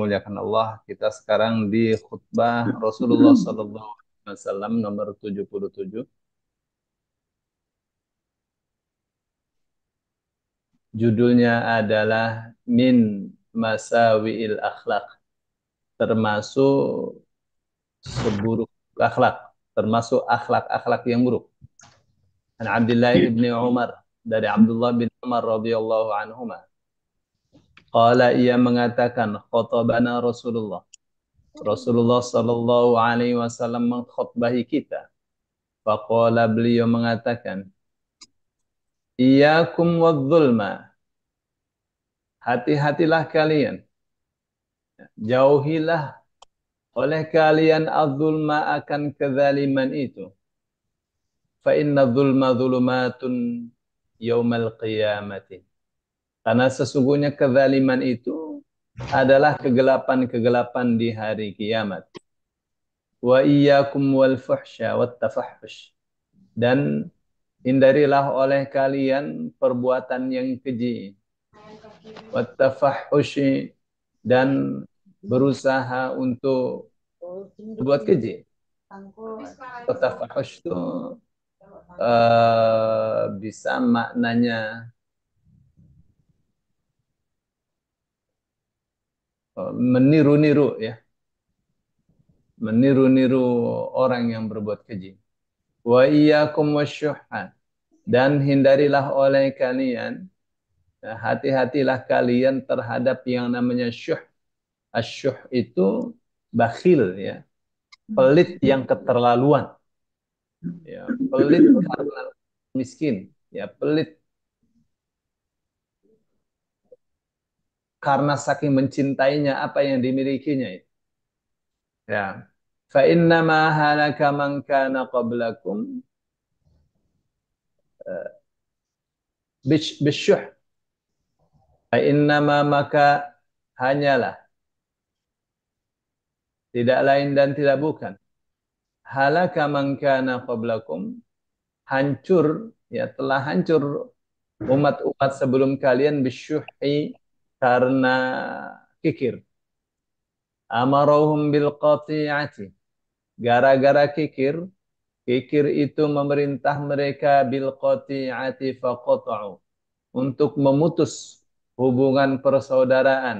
dimuliakan Allah, kita sekarang di khutbah hmm. Rasulullah hmm. Sallallahu Alaihi Wasallam nomor 77. Judulnya adalah Min Masawi'il Akhlak, termasuk seburuk akhlak, termasuk akhlak-akhlak yang buruk. An Abdullah iya. bin Umar dari Abdullah bin Umar radhiyallahu anhumah. Qala ia mengatakan khotobana Rasulullah. Rasulullah sallallahu alaihi wasallam mengkhotbahi kita. Faqala beliau mengatakan Iyakum wadzulma. Hati-hatilah kalian. Jauhilah oleh kalian az akan kezaliman itu. Fa inna zulma zulumatun yaumal qiyamati karena sesungguhnya kezaliman itu adalah kegelapan-kegelapan di hari kiamat. Wa iyyakum wal fuhsya wat Dan hindarilah oleh kalian perbuatan yang keji. Wat tafahhushi dan berusaha untuk berbuat keji. itu uh, bisa maknanya Eh, meniru-niru ya meniru-niru orang yang berbuat keji wa iyyakum dan hindarilah oleh kalian ya, hati-hatilah kalian terhadap yang namanya syuh asyuh itu bakhil ya pelit yang keterlaluan ya pelit karena miskin ya pelit karena saking mencintainya apa yang dimilikinya itu. Ya. Fa inna ma halaka man kana qablakum eh, bisyuh. Fa inna ma maka hanyalah tidak lain dan tidak bukan halaka man kana qablakum hancur ya telah hancur umat-umat sebelum kalian bisyuhi karena kikir. amarohum bil qati'ati. Gara-gara kikir, kikir itu memerintah mereka bil qati'ati faqata'u. Untuk memutus hubungan persaudaraan.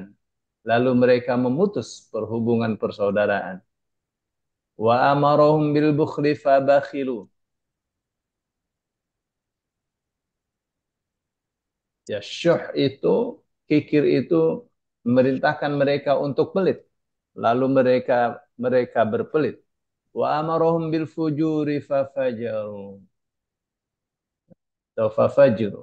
Lalu mereka memutus perhubungan persaudaraan. Wa amarohum bil bukhli fabakhilu. Ya syuh itu kikir itu memerintahkan mereka untuk pelit. Lalu mereka mereka berpelit. Wa amarohum bil fujuri fafajaru. Atau fafajiru.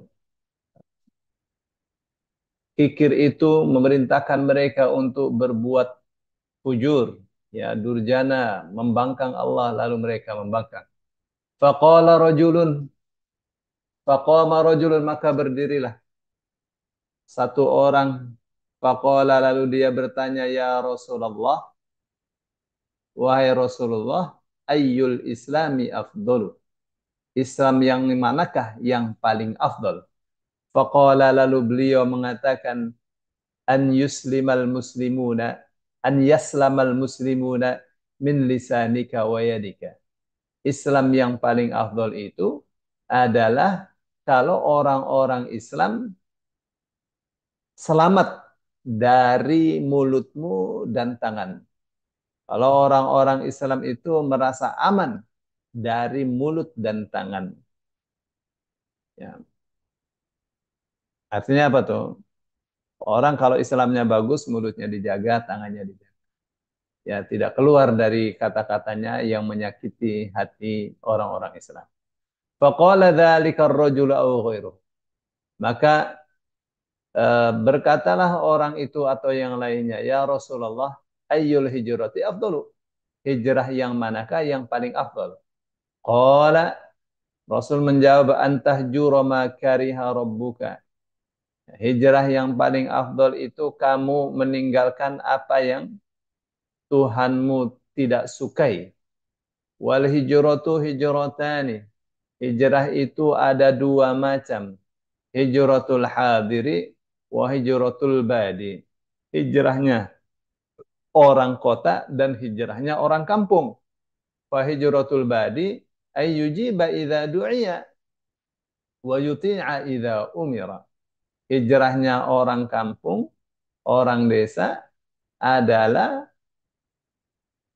Kikir itu memerintahkan mereka untuk berbuat fujur. Ya, durjana, membangkang Allah, lalu mereka membangkang. Faqala rajulun. Faqama rajulun, maka berdirilah satu orang faqala lalu dia bertanya ya Rasulullah wahai Rasulullah ayyul islami afdol Islam yang manakah yang paling afdol faqala lalu beliau mengatakan an yuslimal muslimuna an yaslamal muslimuna min lisanika wa yadika Islam yang paling afdol itu adalah kalau orang-orang Islam selamat dari mulutmu dan tangan. Kalau orang-orang Islam itu merasa aman dari mulut dan tangan. Ya. Artinya apa tuh? Orang kalau Islamnya bagus, mulutnya dijaga, tangannya dijaga. Ya, tidak keluar dari kata-katanya yang menyakiti hati orang-orang Islam. Faqala dzalika ar-rajulu Maka Eh, berkatalah orang itu atau yang lainnya, ya Rasulullah, ayyul hijrati afdalu. Hijrah yang manakah yang paling afdal? Qala Rasul menjawab antahju ma kariha rabbuka. Hijrah yang paling afdal itu kamu meninggalkan apa yang Tuhanmu tidak sukai. Wal hijratu hijratani. Hijrah itu ada dua macam. Hijratul hadiri wa hijratul badi. Hijrahnya orang kota dan hijrahnya orang kampung. Wa hijratul badi ay yujiba idza du'iya wa yuti'a idza umira. Hijrahnya orang kampung, orang desa adalah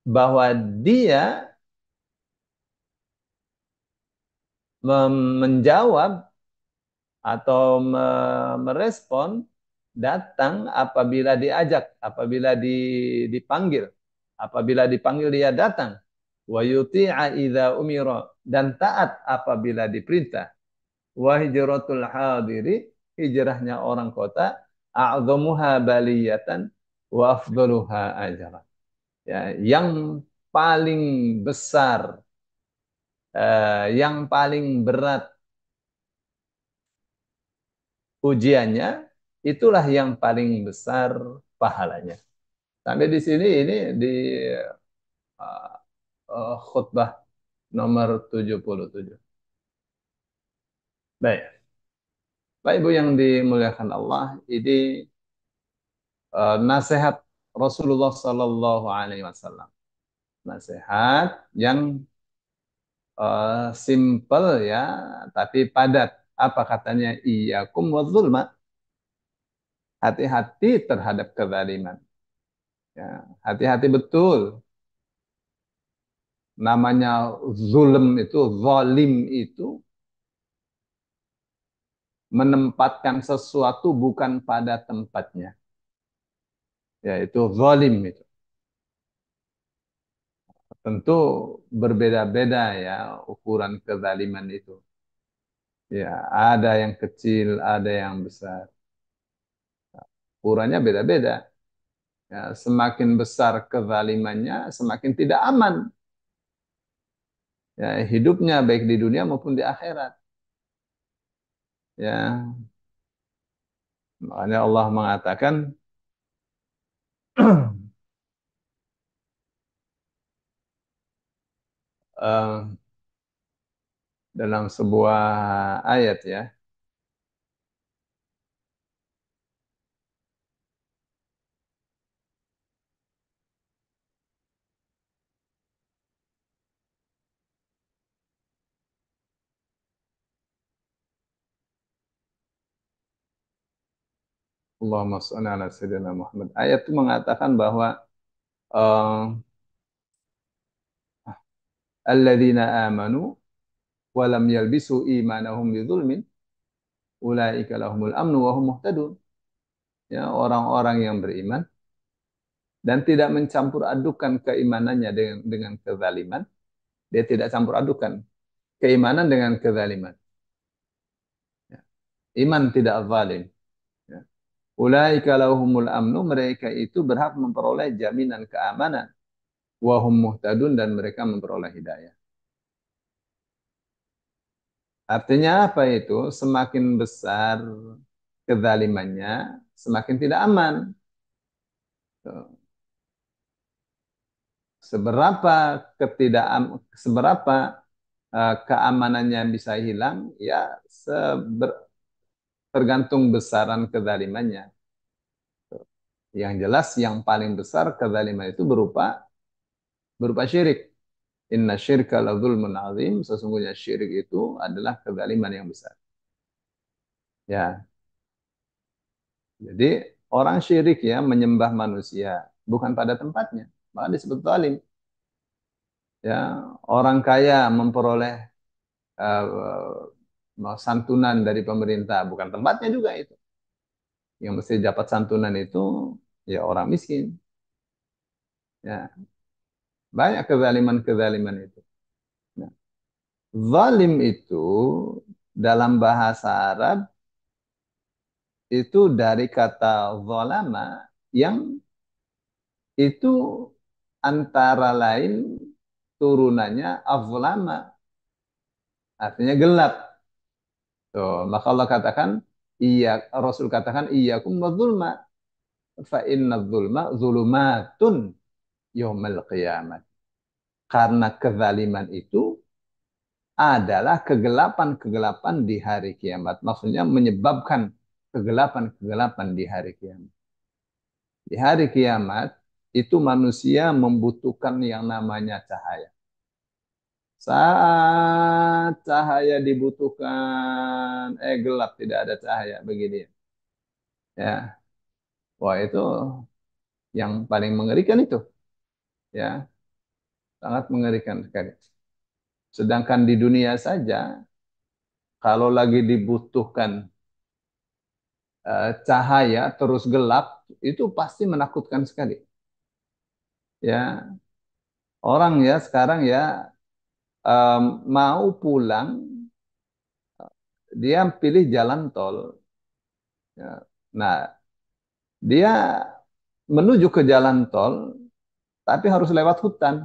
bahwa dia menjawab atau merespon datang apabila diajak, apabila dipanggil. Apabila dipanggil dia datang. Wa yuti'a idza umira dan taat apabila diperintah. Wa hijratul hadiri hijrahnya orang kota a'dhamuha baliyatan wa afdaluha ajran. Ya, yang paling besar eh, yang paling berat ujiannya, itulah yang paling besar pahalanya. Sampai di sini ini di uh, uh, khutbah nomor 77. Baik. Baik Ibu yang dimuliakan Allah, ini uh, nasihat Rasulullah Sallallahu Alaihi Wasallam. Nasihat yang uh, simple ya, tapi padat apa katanya? Iyakum wa Hati-hati terhadap kezaliman. Ya, hati-hati betul. Namanya zulm itu, zalim itu menempatkan sesuatu bukan pada tempatnya. Yaitu zalim itu tentu berbeda-beda ya ukuran kezaliman itu. Ya, ada yang kecil, ada yang besar. Ukurannya beda-beda. Ya, semakin besar kezalimannya, semakin tidak aman. Ya, hidupnya baik di dunia maupun di akhirat. Ya. Makanya Allah mengatakan uh, dalam sebuah ayat ya. Allahumma salli ala sayyidina Muhammad. Ayat itu mengatakan bahwa uh, alladzina amanu walam yalbisu imanahum bidzulmin ulaika lahumul amnu wa hum muhtadun. Ya, orang-orang yang beriman dan tidak mencampur adukan keimanannya dengan, dengan kezaliman. Dia tidak campur adukan keimanan dengan kezaliman. Ya. Iman tidak zalim. Ya. Ulaika lahumul amnu, mereka itu berhak memperoleh jaminan keamanan. Wahum muhtadun dan mereka memperoleh hidayah. Artinya apa itu? Semakin besar kezalimannya, semakin tidak aman. Seberapa ketidakam, seberapa uh, keamanannya bisa hilang, ya seber, tergantung besaran kezalimannya. Yang jelas, yang paling besar kezaliman itu berupa berupa syirik. Inna syirka la zulmun azim. Sesungguhnya syirik itu adalah kezaliman yang besar. Ya. Jadi orang syirik ya menyembah manusia bukan pada tempatnya, maka disebut zalim. Ya, orang kaya memperoleh uh, santunan dari pemerintah bukan tempatnya juga itu. Yang mesti dapat santunan itu ya orang miskin. Ya, banyak kezaliman-kezaliman itu. Nah, zalim itu dalam bahasa Arab itu dari kata zalama yang itu antara lain turunannya azlama artinya gelap. So, maka Allah katakan iya Rasul katakan iyyakum madzulma fa inna zulma zulumatun yomel qiyamah. Karena kezaliman itu adalah kegelapan-kegelapan di hari kiamat. Maksudnya menyebabkan kegelapan-kegelapan di hari kiamat. Di hari kiamat itu manusia membutuhkan yang namanya cahaya. Saat cahaya dibutuhkan, eh gelap tidak ada cahaya begini. Ya, wah itu yang paling mengerikan itu ya sangat mengerikan sekali. Sedangkan di dunia saja, kalau lagi dibutuhkan uh, cahaya terus gelap, itu pasti menakutkan sekali. Ya, orang ya sekarang ya um, mau pulang, dia pilih jalan tol. Ya, nah, dia menuju ke jalan tol tapi harus lewat hutan.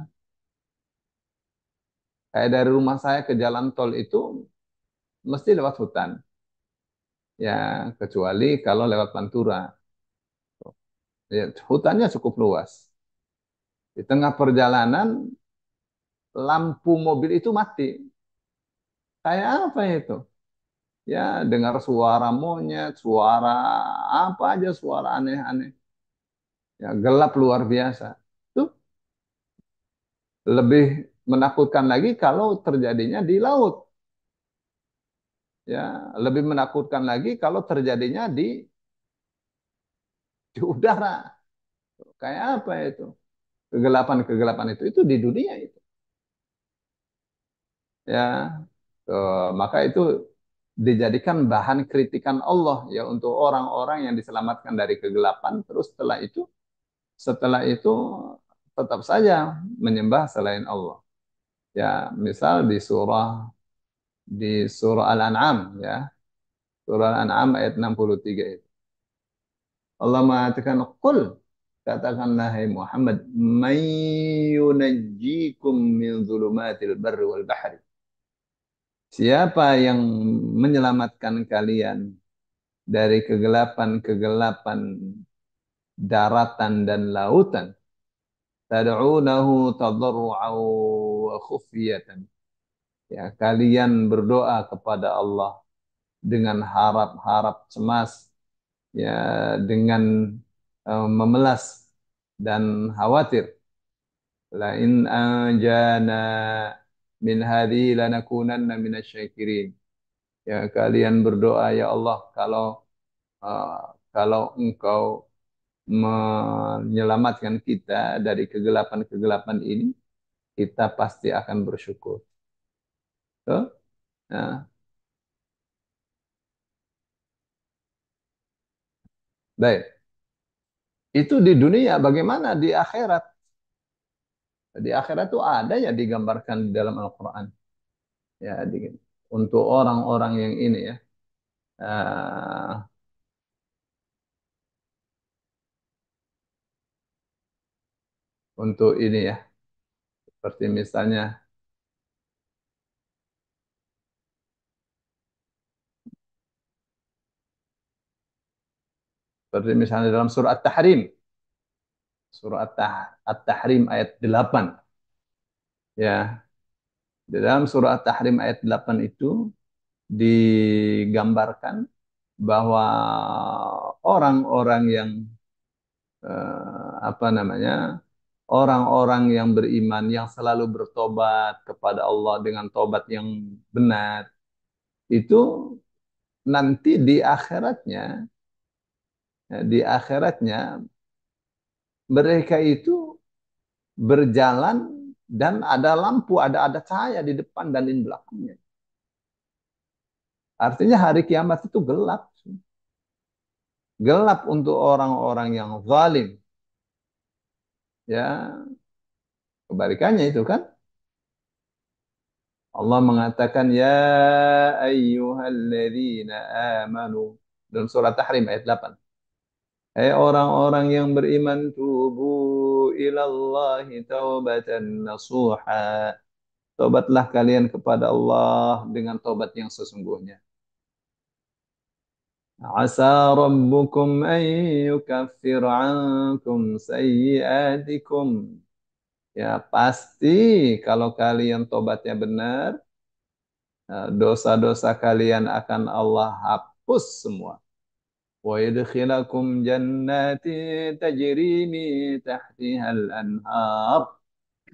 Kayak dari rumah saya ke jalan tol itu mesti lewat hutan. Ya, kecuali kalau lewat Pantura. Ya, hutannya cukup luas. Di tengah perjalanan lampu mobil itu mati. Kayak apa itu? Ya, dengar suara monyet, suara apa aja suara aneh-aneh. Ya, gelap luar biasa. Lebih menakutkan lagi kalau terjadinya di laut. Ya, lebih menakutkan lagi kalau terjadinya di di udara. Kayak apa itu? Kegelapan-kegelapan itu itu di dunia itu. Ya. So, e, maka itu dijadikan bahan kritikan Allah ya untuk orang-orang yang diselamatkan dari kegelapan terus setelah itu setelah itu tetap saja menyembah selain Allah. Ya, misal di surah di surah Al-An'am ya. Surah Al-An'am ayat 63 itu. Allah mengatakan qul katakanlah hai Muhammad may min zulumatil barri wal bahri Siapa yang menyelamatkan kalian dari kegelapan-kegelapan daratan dan lautan tad'unahu tadarru'an wa khufiyatan. Ya, kalian berdoa kepada Allah dengan harap-harap cemas, ya, dengan uh, memelas dan khawatir. La in anjana min hadhi lanakunanna minasyakirin. Ya, kalian berdoa ya Allah kalau uh, kalau engkau menyelamatkan kita dari kegelapan-kegelapan ini, kita pasti akan bersyukur. So, nah. Baik. Itu di dunia, bagaimana di akhirat? Di akhirat itu ada ya digambarkan di dalam Al-Quran. Ya, untuk orang-orang yang ini ya. Ah, untuk ini ya. Seperti misalnya seperti misalnya dalam surah At-Tahrim. Surah At-Tahrim ayat 8. Ya. Di dalam surah At-Tahrim ayat 8 itu digambarkan bahwa orang-orang yang eh, apa namanya? orang-orang yang beriman yang selalu bertobat kepada Allah dengan tobat yang benar itu nanti di akhiratnya ya, di akhiratnya mereka itu berjalan dan ada lampu, ada ada cahaya di depan dan di belakangnya. Artinya hari kiamat itu gelap. Gelap untuk orang-orang yang zalim, ya kebalikannya itu kan Allah mengatakan ya ayyuhalladzina amanu dalam surat Tahrim ayat 8 Hai hey, orang-orang yang beriman tubu ilallahi taubatan nasuha tobatlah kalian kepada Allah dengan tobat yang sesungguhnya عسى ربكم أن يكفر عنكم سيئاتكم Ya pasti kalau kalian tobatnya benar, eh, dosa-dosa kalian akan Allah hapus semua. وَيَدْخِلَكُمْ جَنَّاتِ تَجْرِي تَحْتِهَا الْأَنْهَارِ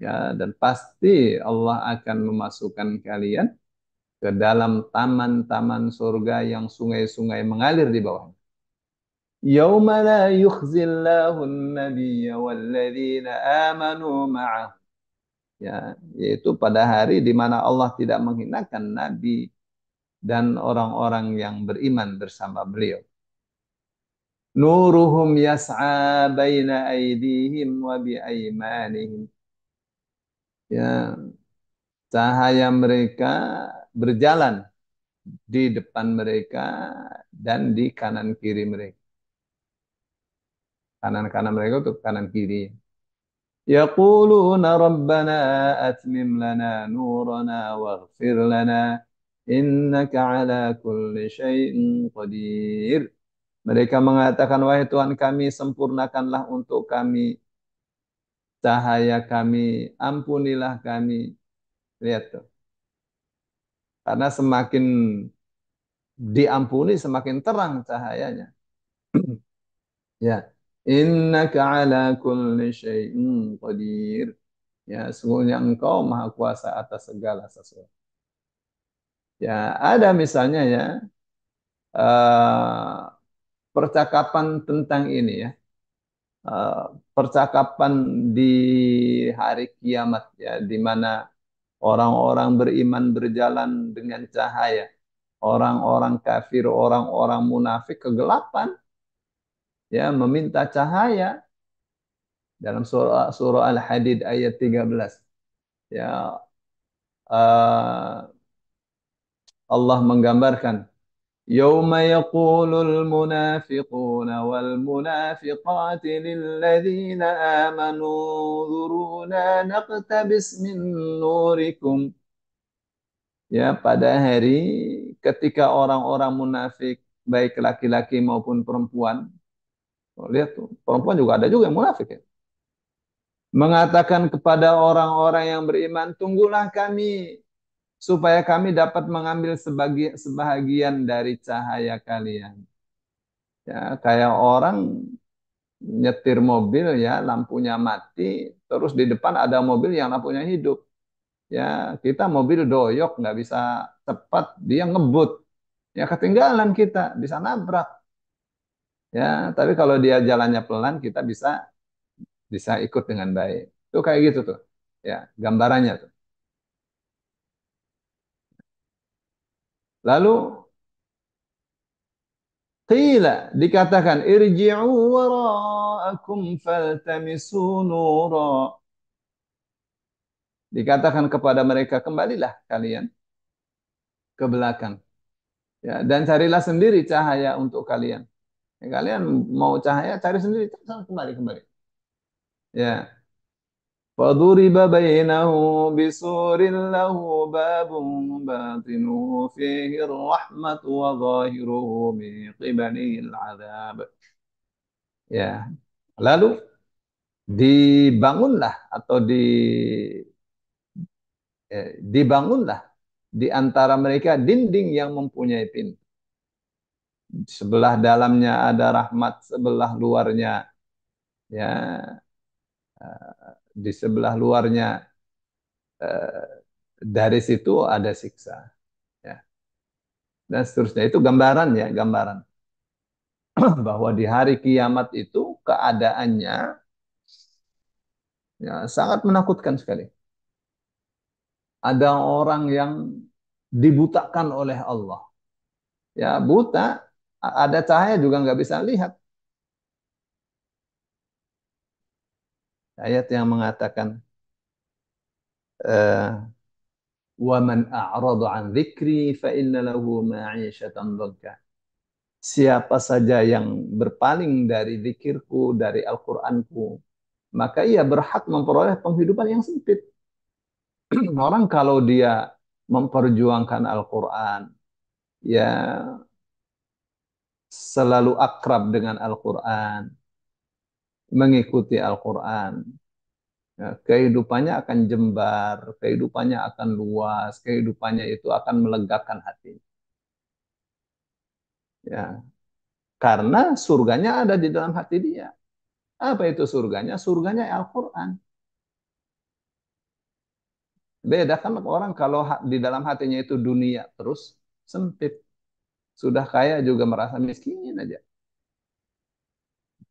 Ya, dan pasti Allah akan memasukkan kalian ke dalam taman-taman surga yang sungai-sungai mengalir di bawahnya. يوم لا يخزي الله النبي والذين آمنوا ya yaitu pada hari di mana Allah tidak menghinakan nabi dan orang-orang yang beriman bersama beliau nuruhum yas'a baina aydihim wa bi'aymanihim. ya cahaya mereka berjalan di depan mereka dan di kanan kiri mereka. Kanan kanan mereka itu kanan kiri. Yaquluna rabbana atmim lana nurana waghfir lana innaka ala kulli syai'in qadir. Mereka mengatakan, wahai Tuhan kami, sempurnakanlah untuk kami cahaya kami, ampunilah kami. Lihat tuh. Karena semakin diampuni semakin terang cahayanya. ya, innaka ala kulli syai'in qadir. Ya, sungguhnya engkau maha kuasa atas segala sesuatu. Ya, ada misalnya ya uh, percakapan tentang ini ya. Uh, percakapan di hari kiamat ya di mana Orang-orang beriman berjalan dengan cahaya. Orang-orang kafir, orang-orang munafik kegelapan. Ya, meminta cahaya. Dalam surah, surah Al-Hadid ayat 13. Ya, uh, Allah menggambarkan يوم يقول المنافقون والمنافقات للذين آمنوا انظرونا نقتبس من نوركم Ya, pada hari ketika orang-orang munafik, baik laki-laki maupun perempuan, oh, lihat tuh, perempuan juga ada juga yang munafik ya. Mengatakan kepada orang-orang yang beriman, tunggulah kami supaya kami dapat mengambil sebagi sebahagian dari cahaya kalian. Ya, kayak orang nyetir mobil ya, lampunya mati, terus di depan ada mobil yang lampunya hidup. Ya, kita mobil doyok nggak bisa cepat, dia ngebut. Ya ketinggalan kita, bisa nabrak. Ya, tapi kalau dia jalannya pelan, kita bisa bisa ikut dengan baik. Tuh kayak gitu tuh. Ya, gambarannya tuh. Lalu Qila dikatakan irji'u wara'akum faltamisu nura. Dikatakan kepada mereka kembalilah kalian ke belakang. Ya, dan carilah sendiri cahaya untuk kalian. Ya, kalian mau cahaya cari sendiri kembali kembali. Ya. فضرب بينه بسور له باب باطنه فيه الرحمة وظاهره من قبله العذاب ya lalu dibangunlah atau di eh, dibangunlah di antara mereka dinding yang mempunyai pintu sebelah dalamnya ada rahmat sebelah luarnya ya eh, di sebelah luarnya eh, dari situ ada siksa ya dan seterusnya itu gambaran ya gambaran bahwa di hari kiamat itu keadaannya ya, sangat menakutkan sekali ada orang yang dibutakan oleh Allah ya buta ada cahaya juga nggak bisa lihat ayat yang mengatakan eh, wa man a'rada an dzikri fa inna lahu ma'isyatan dhanka siapa saja yang berpaling dari zikirku dari Al-Qur'anku maka ia berhak memperoleh penghidupan yang sempit orang kalau dia memperjuangkan Al-Qur'an ya selalu akrab dengan Al-Qur'an mengikuti Al-Quran. Ya, kehidupannya akan jembar, kehidupannya akan luas, kehidupannya itu akan melegakan hati. Ya, karena surganya ada di dalam hati dia. Apa itu surganya? Surganya Al-Quran. Beda kan orang kalau di dalam hatinya itu dunia terus sempit. Sudah kaya juga merasa miskin aja.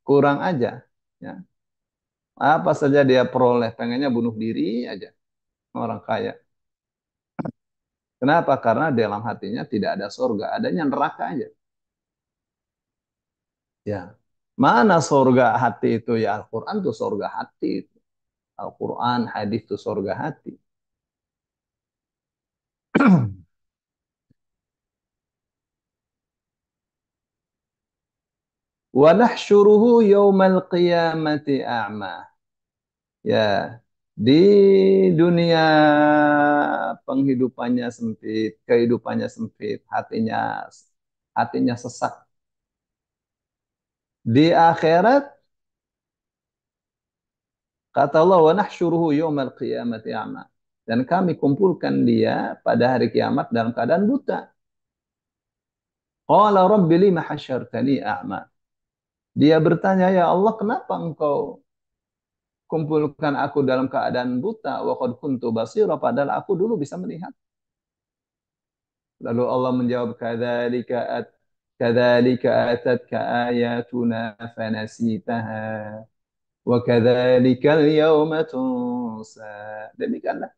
Kurang aja ya. Apa saja dia peroleh, pengennya bunuh diri aja orang kaya. Kenapa? Karena dalam hatinya tidak ada surga, adanya neraka aja. Ya, mana surga hati itu ya Al-Quran itu surga hati Al-Quran, hadis tuh surga hati. wa nahsyuruhu yaumal qiyamati a'ma. Ya, di dunia penghidupannya sempit, kehidupannya sempit, hatinya hatinya sesak. Di akhirat kata Allah wa nahsyuruhu yawmal qiyamati a'ma. Dan kami kumpulkan dia pada hari kiamat dalam keadaan buta. Qala rabbi lima hasyartani a'ma. Dia bertanya, "Ya Allah, kenapa engkau kumpulkan aku dalam keadaan buta wa qad kuntu basira padahal aku dulu bisa melihat?" Lalu Allah menjawab, "Kadzalika at kadzalika atatka ayatuna fanasitaha wa kadzalikal yauma tunsa." Demikianlah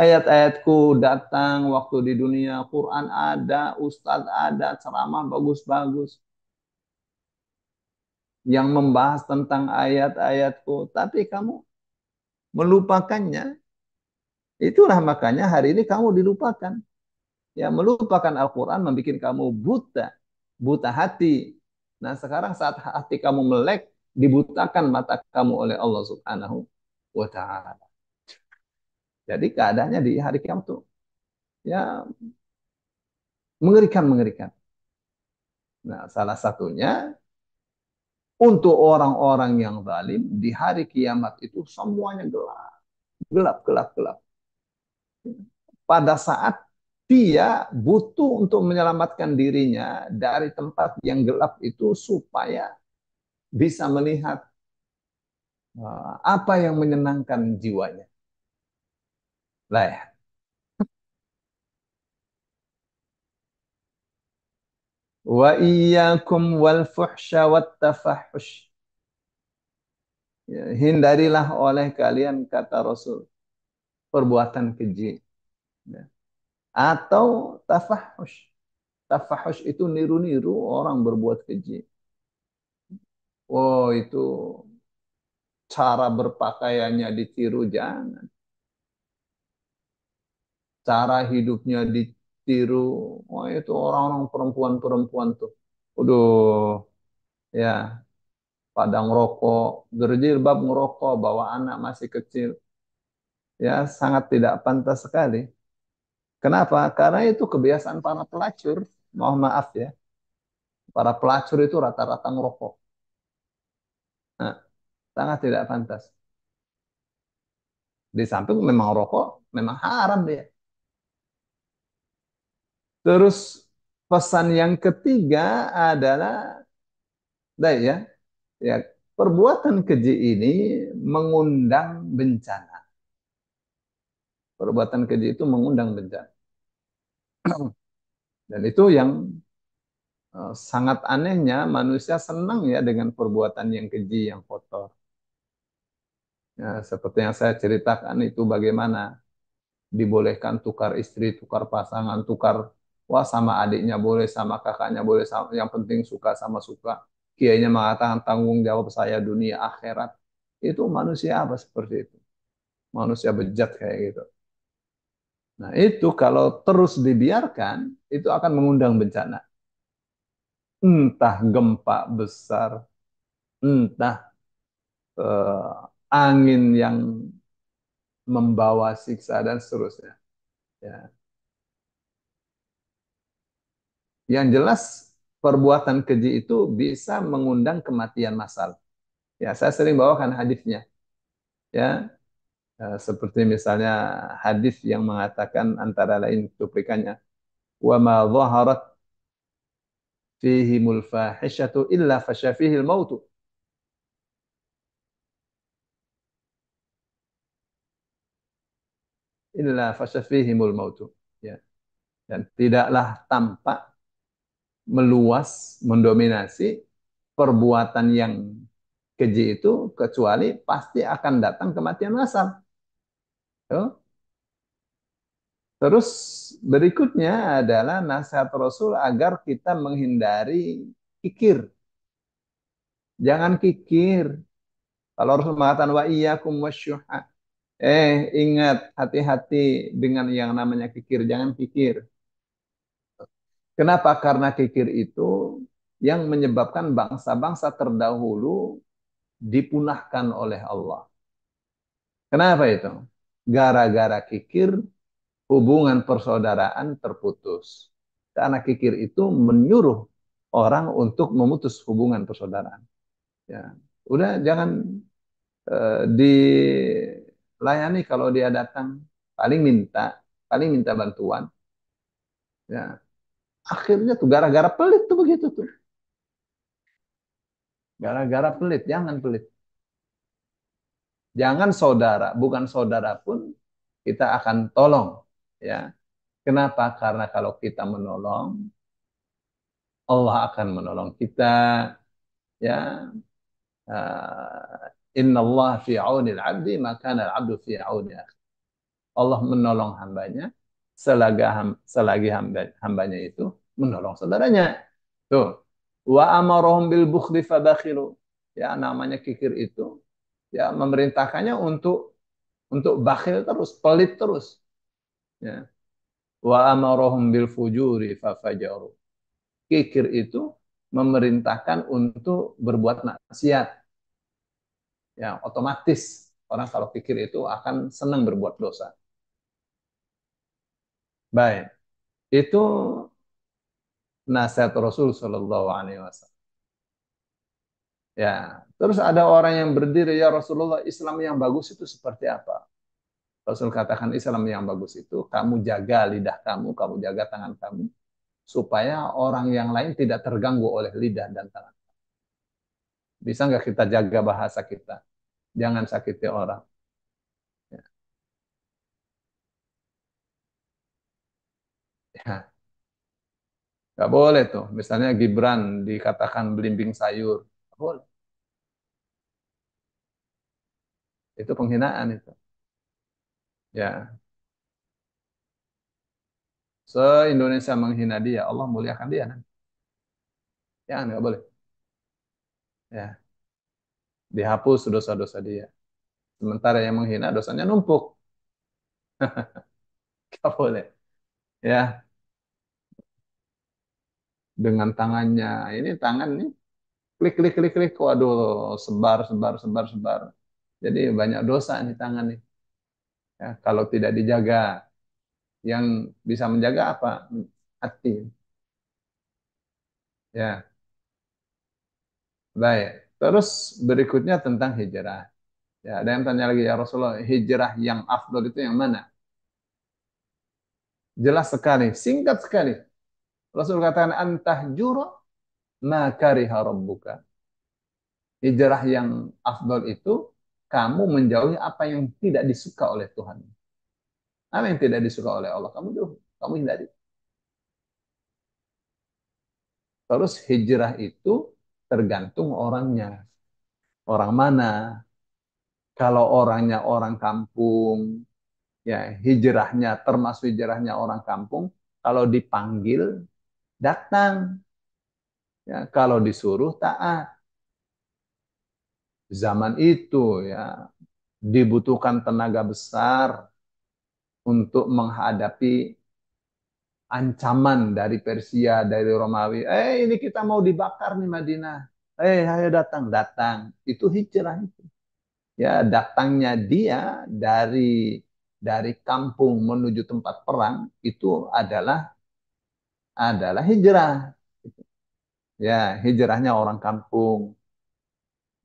ayat-ayatku datang waktu di dunia, Quran ada, ustadz ada, ceramah bagus-bagus yang membahas tentang ayat-ayatku, tapi kamu melupakannya. Itulah makanya hari ini kamu dilupakan. Ya, melupakan Al-Quran membuat kamu buta, buta hati. Nah, sekarang saat hati kamu melek, dibutakan mata kamu oleh Allah Subhanahu wa Ta'ala. Jadi keadaannya di hari kiamat tuh ya mengerikan mengerikan. Nah, salah satunya untuk orang-orang yang zalim di hari kiamat itu semuanya gelap, gelap, gelap, gelap. Pada saat dia butuh untuk menyelamatkan dirinya dari tempat yang gelap itu supaya bisa melihat eh, apa yang menyenangkan jiwanya. Lah ya, Wa iyyakum wal fuhsya wat tafahush. Ya, hindarilah oleh kalian kata Rasul perbuatan keji. Ya. Atau tafahush. Tafahush itu niru-niru orang berbuat keji. Oh, itu cara berpakaiannya ditiru jangan. Cara hidupnya di tiru. Wah itu orang-orang perempuan-perempuan tuh. Udah ya pada ngerokok, berjilbab ngerokok, bawa anak masih kecil. Ya sangat tidak pantas sekali. Kenapa? Karena itu kebiasaan para pelacur. Mohon maaf ya. Para pelacur itu rata-rata ngerokok. Nah, sangat tidak pantas. Di samping memang rokok, memang haram dia. Terus pesan yang ketiga adalah dai ya, ya perbuatan keji ini mengundang bencana. Perbuatan keji itu mengundang bencana. Dan itu yang eh, sangat anehnya manusia senang ya dengan perbuatan yang keji, yang kotor. Ya, seperti yang saya ceritakan itu bagaimana dibolehkan tukar istri, tukar pasangan, tukar wah sama adiknya boleh, sama kakaknya boleh, sama, yang penting suka sama suka. Kiainya mengatakan tanggung jawab saya dunia akhirat. Itu manusia apa seperti itu? Manusia bejat kayak gitu. Nah itu kalau terus dibiarkan, itu akan mengundang bencana. Entah gempa besar, entah eh, angin yang membawa siksa dan seterusnya. Ya. Yang jelas perbuatan keji itu bisa mengundang kematian massal. Ya, saya sering bawakan hadisnya. Ya, e, seperti misalnya hadis yang mengatakan antara lain cuplikannya, "Wa ma dhaharat mul fahishatu illa al mautu." illa fasyafihimul mautu ya dan tidaklah tampak meluas, mendominasi perbuatan yang keji itu kecuali pasti akan datang kematian massal. Terus berikutnya adalah nasihat Rasul agar kita menghindari kikir. Jangan kikir. Kalau Rasul mengatakan wa iyyakum wasyuha. Eh, ingat hati-hati dengan yang namanya kikir, jangan kikir. Kenapa? Karena kikir itu yang menyebabkan bangsa-bangsa terdahulu dipunahkan oleh Allah. Kenapa itu? Gara-gara kikir, hubungan persaudaraan terputus. Karena kikir itu menyuruh orang untuk memutus hubungan persaudaraan. Ya, udah jangan eh, dilayani kalau dia datang, paling minta, paling minta bantuan. Ya, akhirnya tuh gara-gara pelit tuh begitu tuh. Gara-gara pelit, jangan pelit. Jangan saudara, bukan saudara pun kita akan tolong, ya. Kenapa? Karena kalau kita menolong, Allah akan menolong kita, ya. Uh, Inna Allah fi aunil abdi maka al abdu fi auni Allah menolong hambanya selagi, ham, selagi hamba, hambanya itu menolong saudaranya. Tuh. Wa amarohum bil bukhdi fabakhilu. Ya namanya kikir itu ya memerintahkannya untuk untuk bakhil terus, pelit terus. Ya. Wa amarohum bil fujuri fafajaru. Kikir itu memerintahkan untuk berbuat maksiat. Ya, otomatis orang kalau kikir itu akan senang berbuat dosa. Baik. Itu nasihat Rasul Shallallahu Alaihi Wasallam. Ya, terus ada orang yang berdiri ya Rasulullah Islam yang bagus itu seperti apa? Rasul katakan Islam yang bagus itu kamu jaga lidah kamu, kamu jaga tangan kamu supaya orang yang lain tidak terganggu oleh lidah dan tangan. Bisa nggak kita jaga bahasa kita? Jangan sakiti orang. Gak boleh tuh. Misalnya Gibran dikatakan belimbing sayur. Gak boleh. Itu penghinaan itu. Ya. Se-Indonesia menghina dia, Allah muliakan dia. Nanti. Ya, nggak boleh. Ya. Dihapus dosa-dosa dia. Sementara yang menghina dosanya numpuk. Gak boleh. Ya, dengan tangannya. Ini tangan nih klik klik klik klik waduh sebar sebar sebar sebar. Jadi banyak dosa nih tangan nih. Ya, kalau tidak dijaga yang bisa menjaga apa? Hati. Ya. Baik. Terus berikutnya tentang hijrah. Ya, ada yang tanya lagi ya Rasulullah, hijrah yang afdol itu yang mana? Jelas sekali, singkat sekali. Rasul katakan antah jura makariha rabbuka. Hijrah yang afdol itu kamu menjauhi apa yang tidak disuka oleh Tuhan. Apa yang tidak disuka oleh Allah kamu jauh, kamu hindari. Terus hijrah itu tergantung orangnya. Orang mana? Kalau orangnya orang kampung, ya hijrahnya termasuk hijrahnya orang kampung, kalau dipanggil datang. Ya, kalau disuruh taat. Zaman itu ya dibutuhkan tenaga besar untuk menghadapi ancaman dari Persia, dari Romawi. Eh, ini kita mau dibakar nih Madinah. Eh, ayo datang, datang. Itu hijrah itu. Ya, datangnya dia dari dari kampung menuju tempat perang itu adalah adalah hijrah. Ya, hijrahnya orang kampung.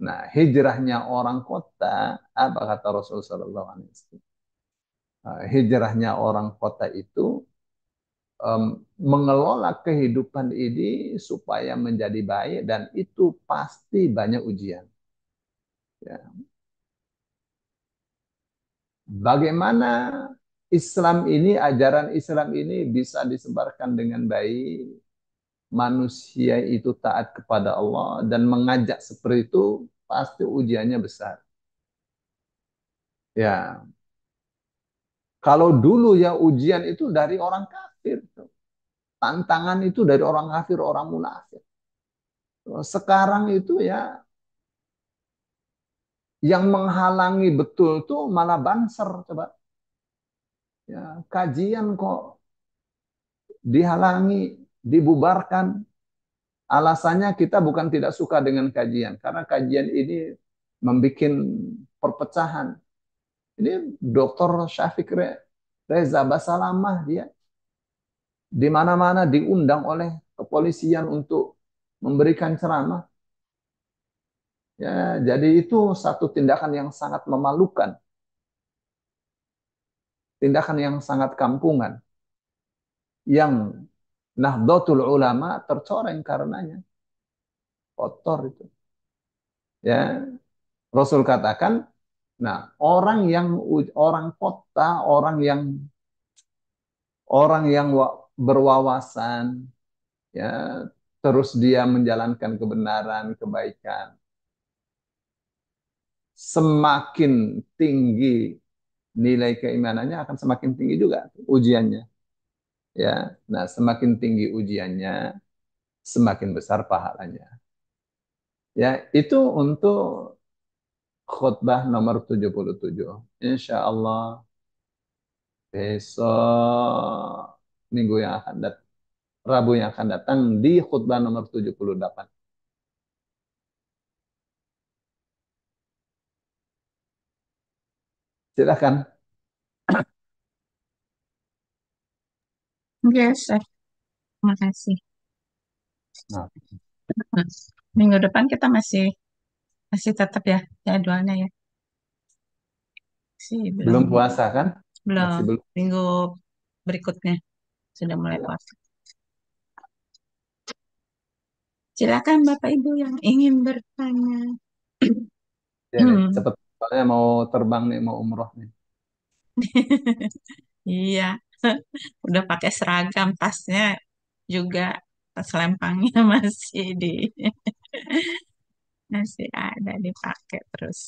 Nah, hijrahnya orang kota, apa kata Rasul Shallallahu Alaihi eh, Hijrahnya orang kota itu um, mengelola kehidupan ini supaya menjadi baik dan itu pasti banyak ujian. Ya. Bagaimana Islam ini, ajaran Islam ini bisa disebarkan dengan baik. Manusia itu taat kepada Allah dan mengajak seperti itu pasti ujiannya besar. Ya. Kalau dulu ya ujian itu dari orang kafir. Tantangan itu dari orang kafir, orang munafik. Sekarang itu ya yang menghalangi betul tuh malah banser coba ya, kajian kok dihalangi, dibubarkan. Alasannya kita bukan tidak suka dengan kajian, karena kajian ini membuat perpecahan. Ini Dr. Syafiq Reza Basalamah dia di mana-mana diundang oleh kepolisian untuk memberikan ceramah. Ya, jadi itu satu tindakan yang sangat memalukan tindakan yang sangat kampungan yang nahdlatul ulama tercoreng karenanya kotor itu ya Rasul katakan nah orang yang orang kota orang yang orang yang berwawasan ya terus dia menjalankan kebenaran kebaikan semakin tinggi nilai keimanannya akan semakin tinggi juga ujiannya. Ya, nah semakin tinggi ujiannya, semakin besar pahalanya. Ya, itu untuk khutbah nomor 77. Insya Allah besok minggu yang akan datang, Rabu yang akan datang di khutbah nomor 78. silahkan yes, sir. Eh, terima kasih. Nah. Hmm, minggu depan kita masih masih tetap ya jadwalnya ya. si belum, belum puasa kan? Belum. Masih belum. Minggu berikutnya sudah mulai iya. puasa. Silakan Bapak Ibu yang ingin bertanya. Ya, hmm. cepat Soalnya mau terbang nih, mau umroh nih. Iya, udah pakai seragam, tasnya juga tas selempangnya masih di masih ada dipakai terus.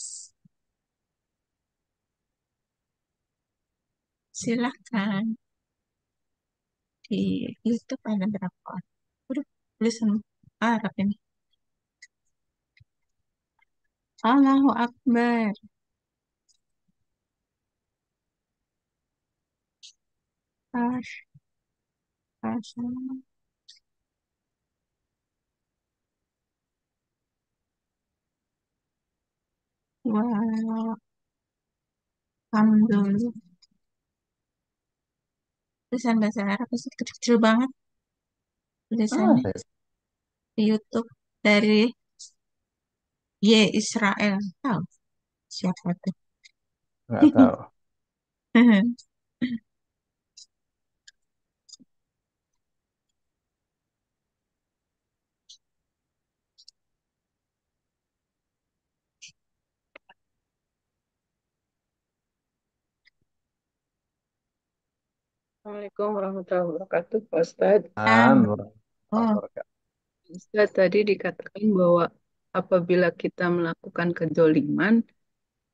Silakan. Di YouTube ada berapa Udah, Udah, ah, Arab ini. Allahu Akbar. Ash. Ash. Wow. Alhamdulillah. Tulisan bahasa Arab kecil-kecil banget. Tulisannya Oh, di YouTube dari Ye Israel tahu siapa tuh Nggak tahu. Assalamualaikum warahmatullahi wabarakatuh, Pak Ustadz. Assalamualaikum oh. Ustadz, tadi dikatakan bahwa apabila kita melakukan kedoliman,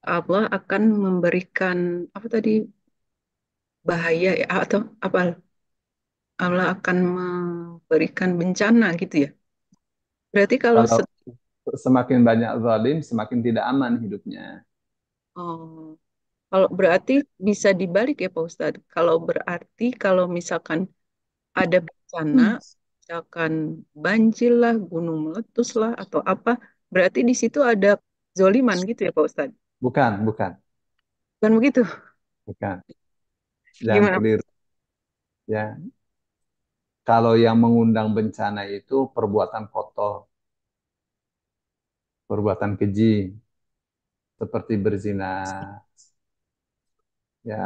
Allah akan memberikan apa tadi bahaya ya atau apa Allah akan memberikan bencana gitu ya. Berarti kalau, kalau semakin banyak zalim, semakin tidak aman hidupnya. Oh, kalau berarti bisa dibalik ya Pak Ustadz. Kalau berarti kalau misalkan ada bencana, hmm akan banjir lah, gunung meletus lah, atau apa, berarti di situ ada zoliman gitu ya Pak Ustadz? Bukan, bukan. Bukan begitu? Bukan. Jangan Gimana? keliru. Ya. Kalau yang mengundang bencana itu perbuatan kotor, perbuatan keji, seperti berzina, ya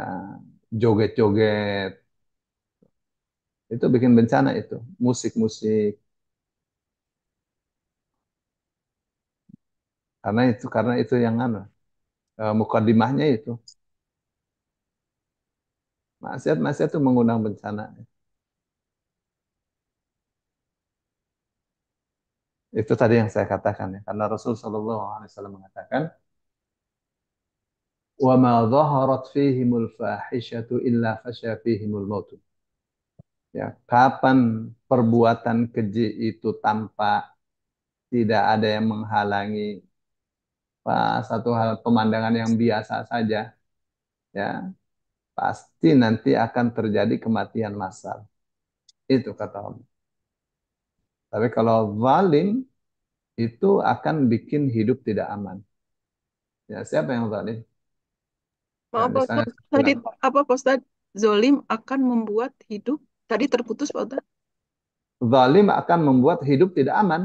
joget-joget, itu bikin bencana itu, musik-musik. Karena itu karena itu yang mana e, eh, mukadimahnya itu. Maksiat-maksiat itu mengundang bencana. Itu tadi yang saya katakan ya. Karena Rasul Shallallahu Alaihi Wasallam mengatakan, "Wa ma zaharat fihimul fahishatu illa fasha fihimul Ya, kapan perbuatan keji itu tanpa tidak ada yang menghalangi Pak, satu hal pemandangan yang biasa saja ya pasti nanti akan terjadi kematian massal itu kata Allah tapi kalau zalim itu akan bikin hidup tidak aman ya siapa yang zalim maaf ya, Pak apa Pak Ustaz akan membuat hidup Tadi terputus Pak Ustaz. Zalim akan membuat hidup tidak aman.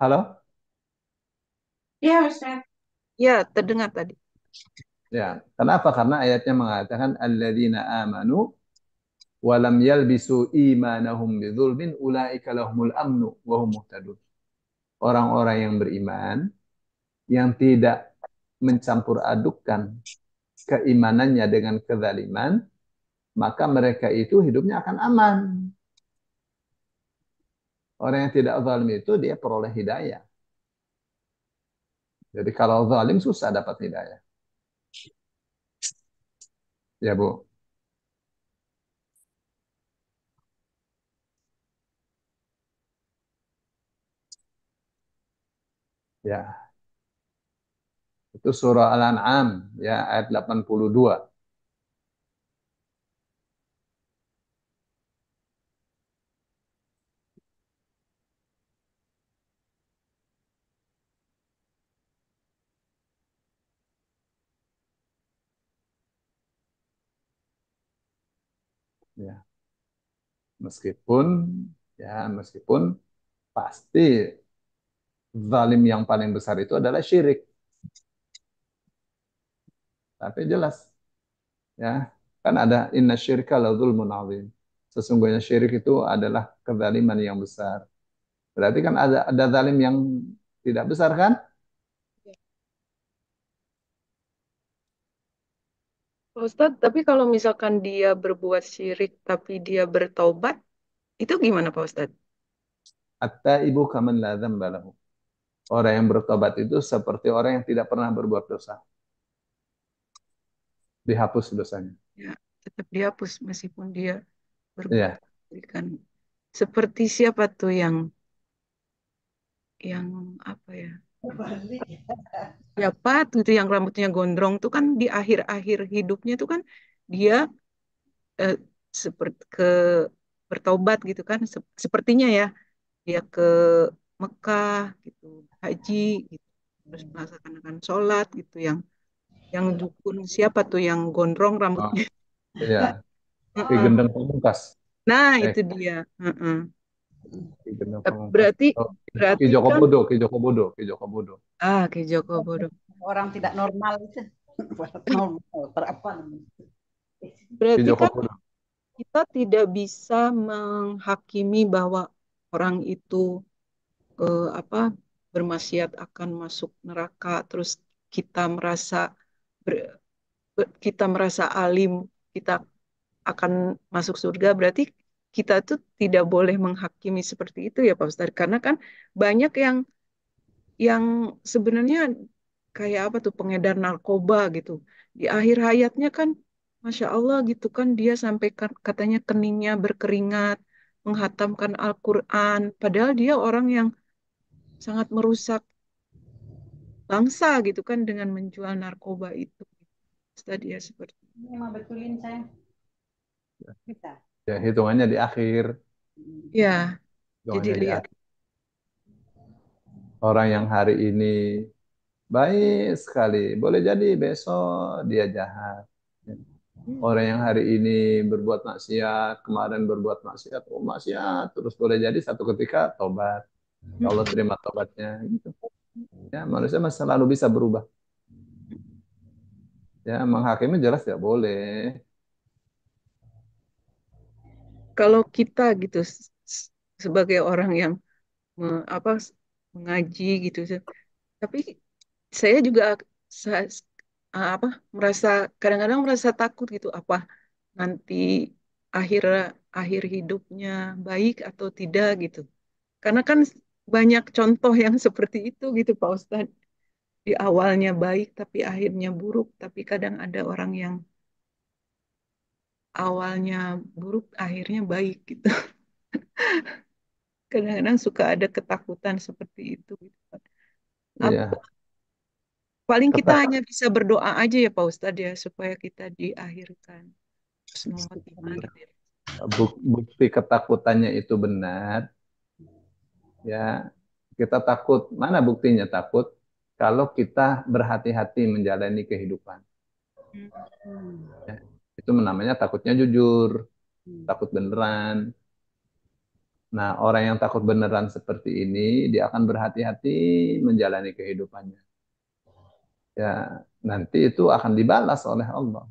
Halo? Ya, Ustaz. Ya, terdengar tadi. Ya, kenapa? Karena ayatnya mengatakan alladzina amanu wa lam yalbisu imanahum bidzulmin ulaika lahumul amnu wa hum muhtadun. Orang-orang yang beriman yang tidak mencampur adukkan keimanannya dengan kezaliman, maka mereka itu hidupnya akan aman. Orang yang tidak zalim itu dia peroleh hidayah. Jadi kalau zalim susah dapat hidayah. Ya, Bu. Ya. Itu surah Al-An'am ya ayat 82. ya meskipun ya meskipun pasti zalim yang paling besar itu adalah syirik tapi jelas. Ya, kan ada inna syirka la zulmun azim. Sesungguhnya syirik itu adalah kezaliman yang besar. Berarti kan ada ada zalim yang tidak besar kan? Ya. Ustadz, tapi kalau misalkan dia berbuat syirik tapi dia bertobat, itu gimana Pak Ustadz? Atta ibu kaman la dzamba Orang yang bertobat itu seperti orang yang tidak pernah berbuat dosa dihapus dosanya. Ya, tetap dihapus meskipun dia berbuat Ya. Seperti siapa tuh yang yang apa ya? Siapa ya, tuh itu yang rambutnya gondrong tuh kan di akhir-akhir hidupnya tuh kan dia eh, seperti ke bertobat gitu kan sepertinya ya dia ke Mekah gitu haji gitu terus melaksanakan sholat gitu yang yang iya. dukun siapa tuh yang gondrong rambutnya ah, iya di gendeng pemungkas nah eh. itu dia uh -uh. berarti oh, berarti Ki Joko kan Bodo Ki Joko Bodo Ki Joko Bodo ah Ki Joko Bodo orang tidak normal itu normal berapa berarti kan Bodo. kita tidak bisa menghakimi bahwa orang itu eh, apa bermaksiat akan masuk neraka terus kita merasa ber, ber, kita merasa alim, kita akan masuk surga, berarti kita tuh tidak boleh menghakimi seperti itu ya Pak Ustadz. Karena kan banyak yang yang sebenarnya kayak apa tuh pengedar narkoba gitu. Di akhir hayatnya kan Masya Allah gitu kan dia sampai katanya keningnya berkeringat, menghatamkan Al-Quran. Padahal dia orang yang sangat merusak bangsa gitu kan dengan menjual narkoba itu. Tadi ya seperti ini. mah betulin saya. kita Ya hitungannya di akhir. Ya. Hitungannya jadi lihat. Orang yang hari ini baik sekali, boleh jadi besok dia jahat. Ya. Hmm. Orang yang hari ini berbuat maksiat, kemarin berbuat maksiat, oh maksiat, terus boleh jadi satu ketika tobat. Ya Allah terima tobatnya. Gitu. Ya, manusia masih selalu bisa berubah. Ya, menghakimi jelas tidak boleh. Kalau kita gitu sebagai orang yang me, apa mengaji gitu, tapi saya juga saya, apa merasa kadang-kadang merasa takut gitu apa nanti akhir akhir hidupnya baik atau tidak gitu. Karena kan banyak contoh yang seperti itu gitu Pak Ustadz. Di awalnya baik tapi akhirnya buruk, tapi kadang ada orang yang awalnya buruk akhirnya baik gitu. Kadang-kadang suka ada ketakutan seperti itu gitu iya. Paling kita Ketak. hanya bisa berdoa aja ya Pak Ustadz ya supaya kita diakhirkan. Iya, bukti ketakutannya itu benar, ya kita takut mana buktinya takut kalau kita berhati-hati menjalani kehidupan hmm. ya, itu namanya takutnya jujur hmm. takut beneran nah orang yang takut beneran seperti ini dia akan berhati-hati menjalani kehidupannya ya nanti itu akan dibalas oleh Allah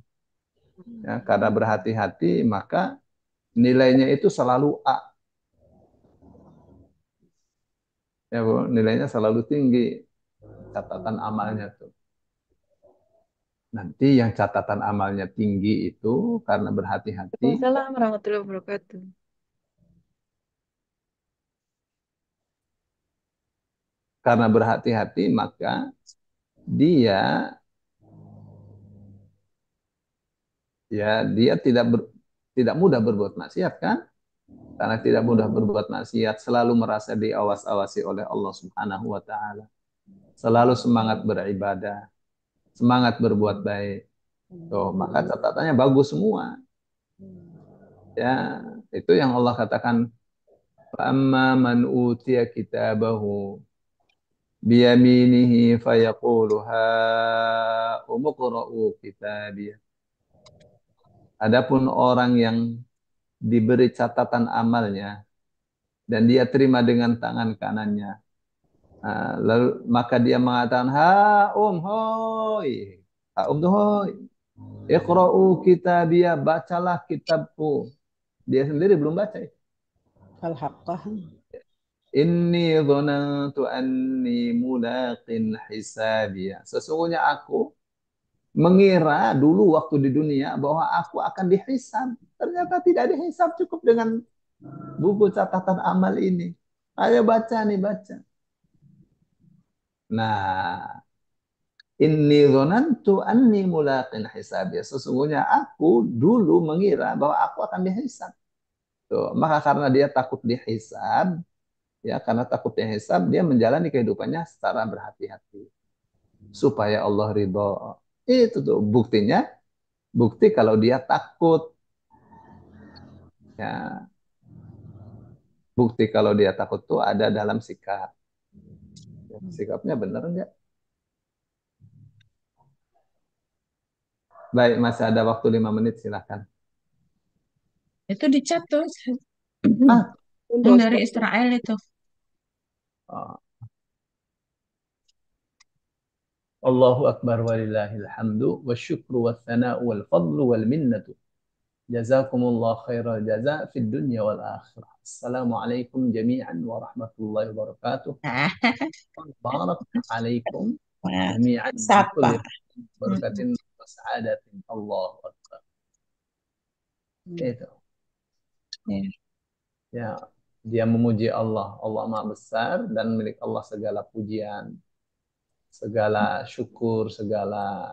ya, karena hmm. berhati-hati maka nilainya itu selalu A ya bu nilainya selalu tinggi catatan amalnya tuh nanti yang catatan amalnya tinggi itu karena berhati-hati Waalaikumsalam warahmatullahi wabarakatuh karena berhati-hati maka dia ya dia tidak ber, tidak mudah berbuat maksiat kan karena tidak mudah berbuat maksiat, selalu merasa diawas-awasi oleh Allah Subhanahu wa taala. Selalu semangat beribadah, semangat berbuat baik. Tuh, maka catatannya bagus semua. Ya, itu yang Allah katakan فَأَمَّا مَنْ kitabahu كِتَابَهُ بِيَمِينِهِ فَيَقُولُ ha umqra'u kitabiy. Adapun orang yang diberi catatan amalnya dan dia terima dengan tangan kanannya. Nah, lalu maka dia mengatakan ha um hoi ha um tuh hoi ikra'u kitabia bacalah kitabku dia sendiri belum baca ini al haqqah inni dhanantu anni mulaqin hisabia sesungguhnya aku mengira dulu waktu di dunia bahwa aku akan dihisab Ternyata tidak ada hisap cukup dengan buku catatan amal ini. Ayo baca nih, baca. Nah, Inni zonantu anni mulaqin hisab. Ya, sesungguhnya aku dulu mengira bahwa aku akan dihisab. Tuh, maka karena dia takut dihisab, ya karena takut dihisab, dia menjalani kehidupannya secara berhati-hati. Supaya Allah ridho. Itu tuh buktinya, bukti kalau dia takut ya bukti kalau dia takut tuh ada dalam sikap ya, hmm. sikapnya benar enggak baik masih ada waktu lima menit silahkan itu di tuh ah. yang dari Israel itu oh. Allahu Akbar walillahilhamdu wa syukru wa thana wal fadlu wal minnatu Jazakumullah khairal jaza fid dunya wal akhirah. Assalamualaikum jami'an wa rahmatullahi wa barakatuh. Barak jami'an. Sapa. Berkatin wa sa'adatin. Allahu Akbar. Hmm. Itu. Ya. ya. Dia memuji Allah. Allah maha besar dan milik Allah segala pujian. Segala syukur, segala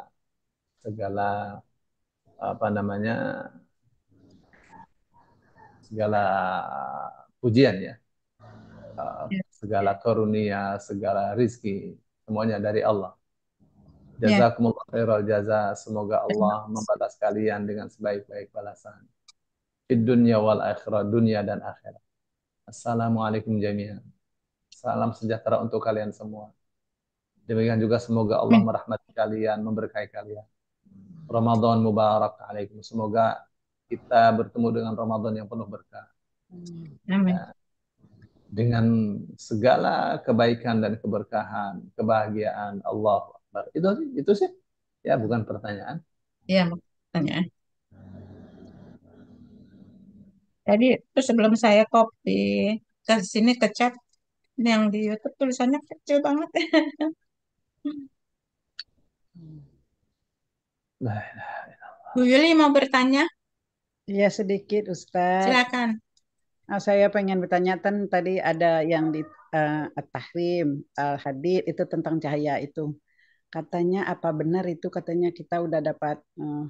segala apa namanya segala pujian ya. Uh, ya. Segala karunia, segala rizki, semuanya dari Allah. Ya. Jazakumullah khairal jaza. Semoga Allah membalas kalian dengan sebaik-baik balasan. Di dunia wal akhirat, dunia dan akhirat. Assalamualaikum jami'an. Salam sejahtera untuk kalian semua. Demikian juga semoga Allah hmm. merahmati kalian, memberkahi kalian. Ramadan Mubarak alaikum. Semoga kita bertemu dengan Ramadan yang penuh berkah. Hmm. Amin. Ya, dengan segala kebaikan dan keberkahan, kebahagiaan Allah Akbar. Itu itu sih. Ya, bukan pertanyaan. Iya, pertanyaan. Tadi itu sebelum saya copy ke sini ke chat yang di YouTube tulisannya kecil banget. Bu Yuli mau bertanya? Iya sedikit Ustaz. Silakan. Nah, saya pengen bertanya kan tadi ada yang di uh, eh, tahrim al hadid itu tentang cahaya itu. Katanya apa benar itu katanya kita udah dapat uh,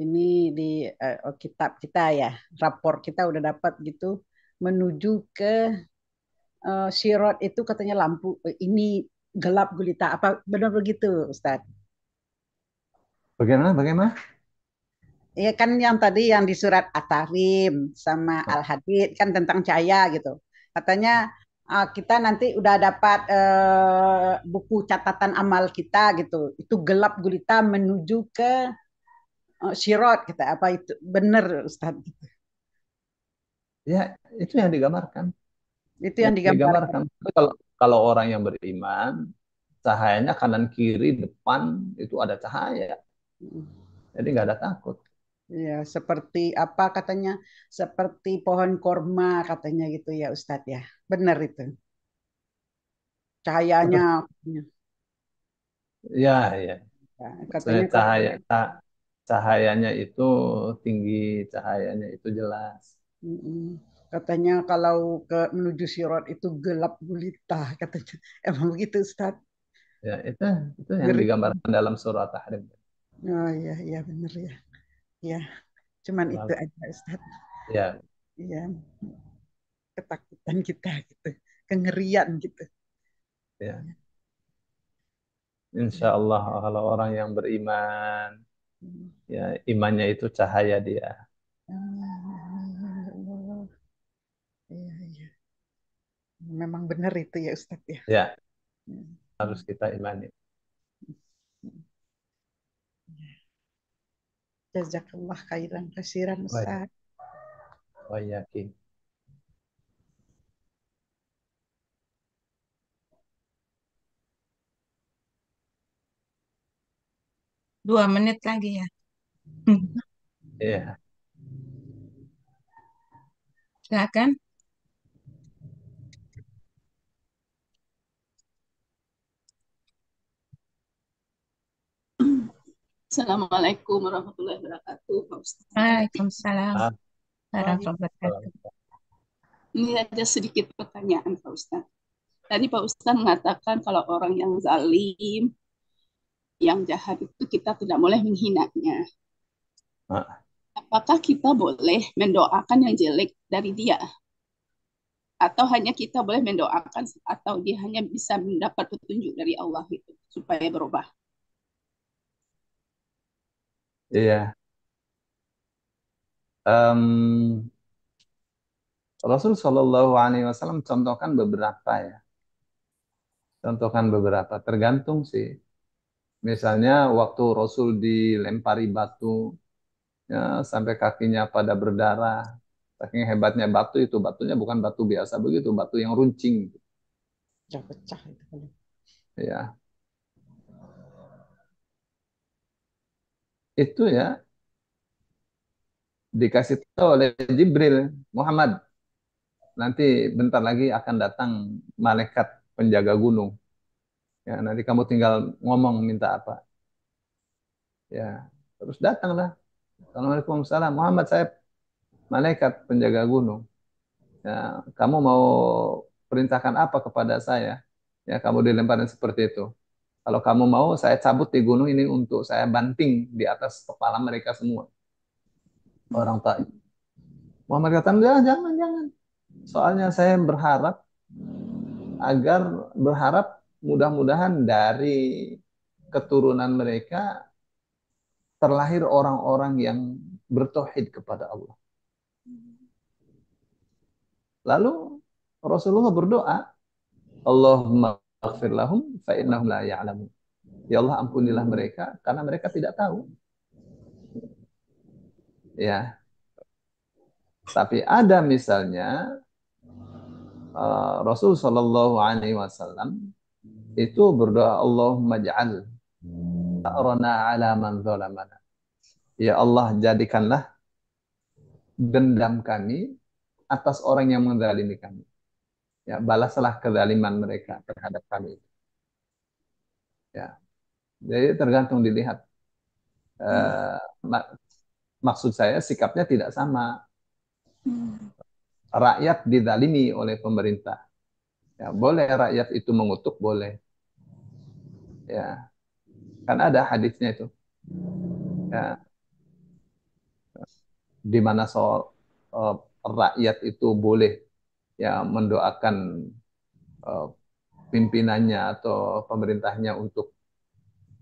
ini di uh, kitab kita ya, rapor kita udah dapat gitu menuju ke uh, sirot itu katanya lampu ini gelap gulita apa benar begitu Ustaz? Bagaimana bagaimana? ya kan yang tadi yang di surat At-Tahrim sama Al-Hadid kan tentang cahaya gitu. Katanya uh, kita nanti udah dapat uh, buku catatan amal kita gitu. Itu gelap gulita menuju ke uh, sirot kita apa itu benar Ustaz Ya, itu yang digambarkan. Itu yang digambarkan. digambarkan. Kalau kalau orang yang beriman, cahayanya kanan kiri depan itu ada cahaya. Hmm. Jadi nggak ada takut. Ya, seperti apa katanya? Seperti pohon korma katanya gitu ya Ustadz ya. Benar itu. Cahayanya. Ya, ya. ya katanya cahaya, cahayanya itu tinggi, cahayanya itu jelas. Katanya kalau ke menuju sirot itu gelap gulita katanya. Emang begitu Ustadz? Ya, itu itu yang digambarkan dalam surah Tahrim. Oh iya, iya benar ya. Ya, cuman itu aja Ustaz. Ya. Ya. Ketakutan kita gitu, kengerian gitu. Ya. Insya Allah kalau orang yang beriman, hmm. ya imannya itu cahaya dia. Ah, ya, ya. Memang benar itu ya Ustadz ya. Ya, harus kita imani. Jazakallah khairan kasiran Ustaz. Oh Dua menit lagi ya. Hmm. Iya. Yeah. Silakan. Assalamualaikum warahmatullahi wabarakatuh, Pak Ustaz. Waalaikumsalam ah. warahmatullahi wabarakatuh. Ini ada sedikit pertanyaan, Pak Ustaz. Tadi Pak Ustaz mengatakan kalau orang yang zalim, yang jahat itu kita tidak boleh menghinanya. Ah. Apakah kita boleh mendoakan yang jelek dari dia? Atau hanya kita boleh mendoakan atau dia hanya bisa mendapat petunjuk dari Allah itu supaya berubah? Iya. Um, Rasul Shallallahu Alaihi Wasallam contohkan beberapa ya, contohkan beberapa. Tergantung sih. Misalnya waktu Rasul dilempari batu, ya, sampai kakinya pada berdarah. Saking hebatnya batu itu, batunya bukan batu biasa begitu, batu yang runcing. Pecah-pecah itu. Ya. itu ya dikasih tahu oleh Jibril Muhammad nanti bentar lagi akan datang malaikat penjaga gunung ya nanti kamu tinggal ngomong minta apa ya terus datanglah Assalamualaikum salam Muhammad saya malaikat penjaga gunung ya kamu mau perintahkan apa kepada saya ya kamu dilemparin seperti itu kalau kamu mau, saya cabut di gunung ini untuk saya banting di atas kepala mereka semua. Orang tak. Muhammad kata, jangan, jangan, jangan. Soalnya saya berharap agar berharap mudah-mudahan dari keturunan mereka terlahir orang-orang yang bertohid kepada Allah. Lalu Rasulullah berdoa, Allahumma Aghfir lahum fa innahum la ya'lamun. Ya Allah ampunilah mereka karena mereka tidak tahu. Ya. Tapi ada misalnya uh, Rasul Shallallahu Alaihi Wasallam itu berdoa Allahumma ja'al ta'rana ala man zalamana. Ya Allah jadikanlah dendam kami atas orang yang menzalimi kami. Ya, balaslah kezaliman mereka terhadap kami. Ya. Jadi tergantung dilihat. e, eh, mak maksud saya sikapnya tidak sama. Hmm. Rakyat didalimi oleh pemerintah. Ya, boleh rakyat itu mengutuk, boleh. Ya. kan ada hadisnya itu. Ya. Di mana soal uh, eh, rakyat itu boleh ya mendoakan uh, pimpinannya atau pemerintahnya untuk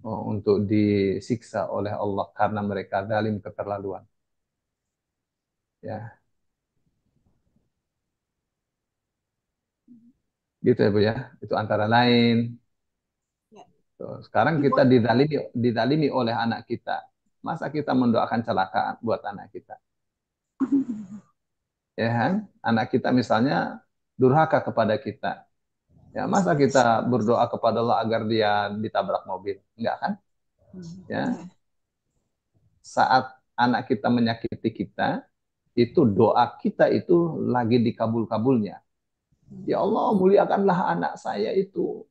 uh, untuk disiksa oleh Allah karena mereka dalim keterlaluan. Ya. Gitu ya Bu ya. Itu antara lain. Ya. sekarang kita didalimi, didalimi oleh anak kita. Masa kita mendoakan celaka buat anak kita? ya kan? Anak kita misalnya durhaka kepada kita. Ya, masa kita berdoa kepada Allah agar dia ditabrak mobil? Enggak kan? Hmm. Ya. Saat anak kita menyakiti kita, itu doa kita itu lagi dikabul-kabulnya. Hmm. Ya Allah, muliakanlah anak saya itu.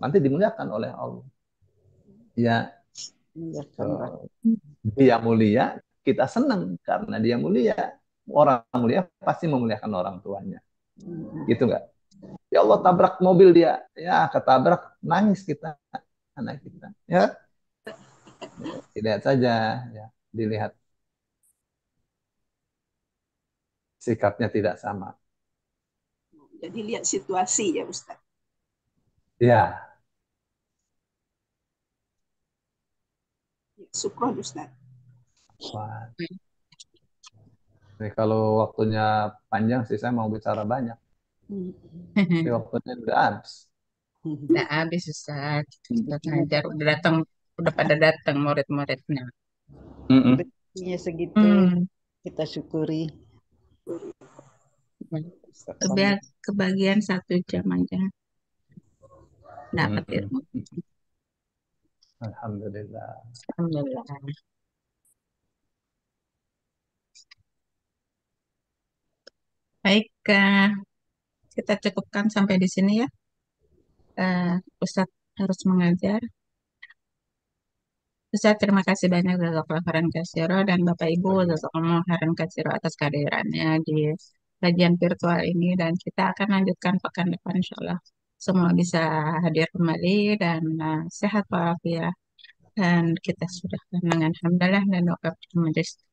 Nanti dimuliakan oleh Allah. Ya. Iya, kan, dia mulia, kita senang karena dia mulia orang mulia pasti memuliakan orang tuanya. Hmm. Gitu nggak? Ya Allah tabrak mobil dia, ya ketabrak nangis kita anak kita, ya. Dilihat saja, ya, dilihat sikapnya tidak sama. Jadi lihat situasi ya Ustaz. Ya. ya syukur Ustaz. Wah. Nih kalau waktunya panjang sih saya mau bicara banyak. Hmm. Tapi waktunya udah habis. Udah habis Ustaz. Sudah hmm. ngajar, udah datang, udah pada datang murid-muridnya. Iya segitu mm. kita syukuri. Biar kebagian satu jam aja. Dapat ilmu. Alhamdulillah. Alhamdulillah. Baik, uh, kita cukupkan sampai di sini ya. Uh, Ustadz harus mengajar. Ustaz, terima kasih banyak Zazok Laharan Kasiro dan Bapak Ibu Zazok Laharan Kasiro atas kehadirannya di kajian virtual ini dan kita akan lanjutkan pekan depan insya Allah. Semua bisa hadir kembali dan uh, sehat walafiat. Dan kita sudah dengan Alhamdulillah dan doa di